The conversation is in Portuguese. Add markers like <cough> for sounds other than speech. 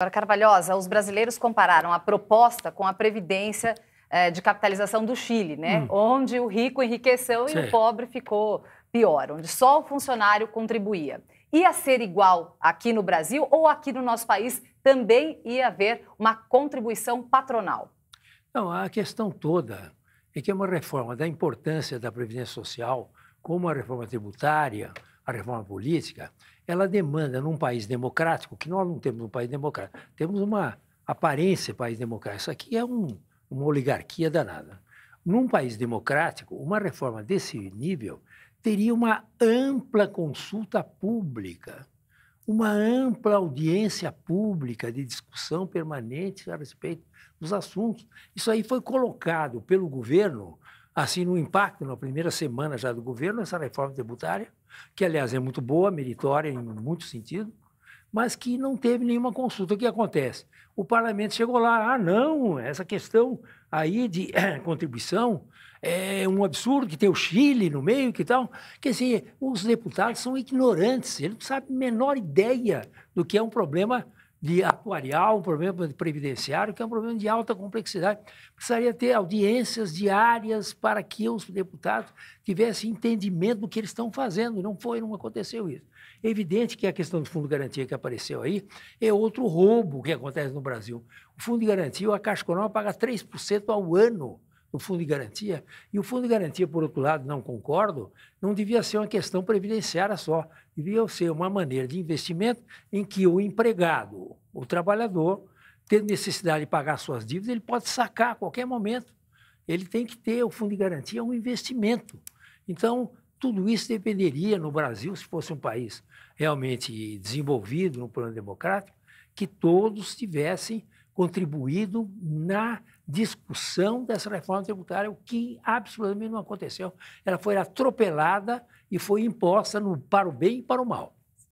Agora, Carvalhosa, os brasileiros compararam a proposta com a Previdência eh, de Capitalização do Chile, né? Hum. Onde o rico enriqueceu Sim. e o pobre ficou pior, onde só o funcionário contribuía. Ia ser igual aqui no Brasil ou aqui no nosso país também ia haver uma contribuição patronal? Não, a questão toda é que é uma reforma da importância da Previdência Social, como a reforma tributária, a reforma política, ela demanda, num país democrático, que nós não temos um país democrático, temos uma aparência de país democrático. Isso aqui é um, uma oligarquia danada. Num país democrático, uma reforma desse nível teria uma ampla consulta pública, uma ampla audiência pública de discussão permanente a respeito dos assuntos. Isso aí foi colocado pelo governo assim, no impacto, na primeira semana já do governo, essa reforma tributária, que, aliás, é muito boa, meritória em muito sentido, mas que não teve nenhuma consulta. O que acontece? O parlamento chegou lá, ah, não, essa questão aí de <coughs> contribuição é um absurdo que tem o Chile no meio, que tal. Quer dizer, os deputados são ignorantes, eles não sabem a menor ideia do que é um problema de atuarial, um problema de previdenciário, que é um problema de alta complexidade. Precisaria ter audiências diárias para que os deputados tivessem entendimento do que eles estão fazendo. Não foi, não aconteceu isso. É evidente que a questão do fundo de garantia que apareceu aí é outro roubo que acontece no Brasil. O fundo de garantia, a Caixa Econômica paga 3% ao ano no fundo de garantia. E o fundo de garantia, por outro lado, não concordo, não devia ser uma questão previdenciária só. Devia ser uma maneira de investimento em que o empregado, o trabalhador, tendo necessidade de pagar suas dívidas, ele pode sacar a qualquer momento. Ele tem que ter o fundo de garantia, um investimento. Então, tudo isso dependeria no Brasil, se fosse um país realmente desenvolvido no plano democrático, que todos tivessem contribuído na discussão dessa reforma tributária, o que absolutamente não aconteceu. Ela foi atropelada e foi imposta no, para o bem e para o mal.